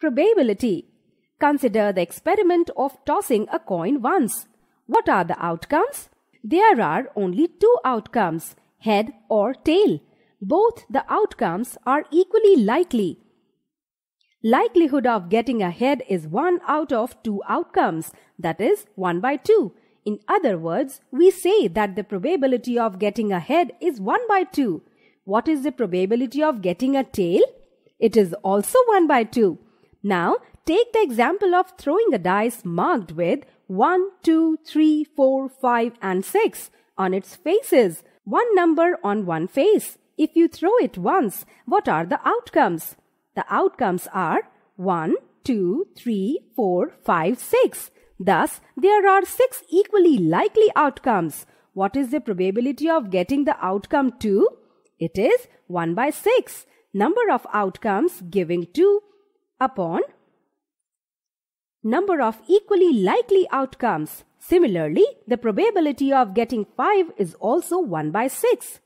Probability. Consider the experiment of tossing a coin once. What are the outcomes? There are only two outcomes, head or tail. Both the outcomes are equally likely. Likelihood of getting a head is 1 out of 2 outcomes, that is 1 by 2. In other words, we say that the probability of getting a head is 1 by 2. What is the probability of getting a tail? It is also 1 by 2. Now, take the example of throwing a dice marked with 1, 2, 3, 4, 5, and 6 on its faces, one number on one face. If you throw it once, what are the outcomes? The outcomes are 1, 2, 3, 4, 5, 6. Thus, there are 6 equally likely outcomes. What is the probability of getting the outcome 2? It is 1 by 6. Number of outcomes giving 2 upon number of equally likely outcomes. Similarly, the probability of getting 5 is also 1 by 6.